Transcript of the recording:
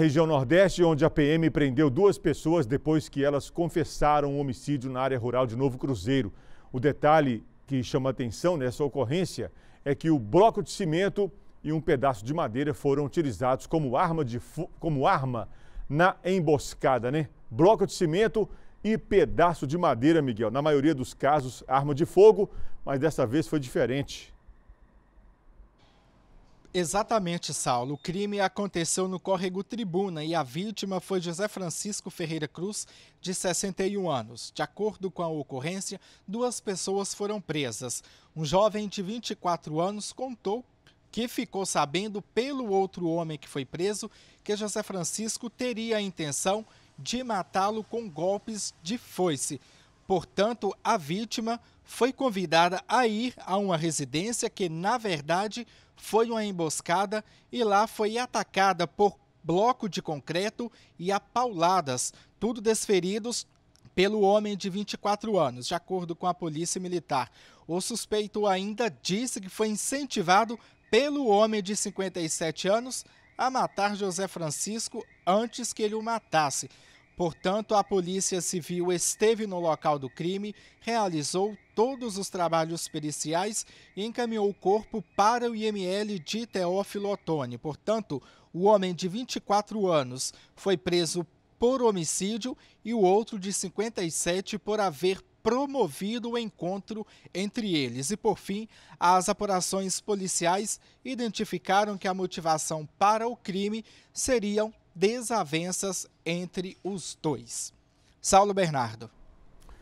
Região Nordeste, onde a PM prendeu duas pessoas depois que elas confessaram o um homicídio na área rural de Novo Cruzeiro. O detalhe que chama atenção nessa ocorrência é que o bloco de cimento e um pedaço de madeira foram utilizados como arma, de como arma na emboscada, né? Bloco de cimento e pedaço de madeira, Miguel. Na maioria dos casos, arma de fogo, mas dessa vez foi diferente. Exatamente, Saulo. O crime aconteceu no córrego Tribuna e a vítima foi José Francisco Ferreira Cruz, de 61 anos. De acordo com a ocorrência, duas pessoas foram presas. Um jovem de 24 anos contou que ficou sabendo pelo outro homem que foi preso que José Francisco teria a intenção de matá-lo com golpes de foice. Portanto, a vítima foi convidada a ir a uma residência que, na verdade, foi uma emboscada e lá foi atacada por bloco de concreto e apauladas, tudo desferidos pelo homem de 24 anos, de acordo com a Polícia Militar. O suspeito ainda disse que foi incentivado pelo homem de 57 anos a matar José Francisco antes que ele o matasse. Portanto, a Polícia Civil esteve no local do crime, realizou todos os trabalhos periciais e encaminhou o corpo para o IML de Teófilo Otoni. Portanto, o homem de 24 anos foi preso por homicídio e o outro de 57 por haver promovido o encontro entre eles. E por fim, as apurações policiais identificaram que a motivação para o crime seriam desavenças entre os dois. Saulo Bernardo.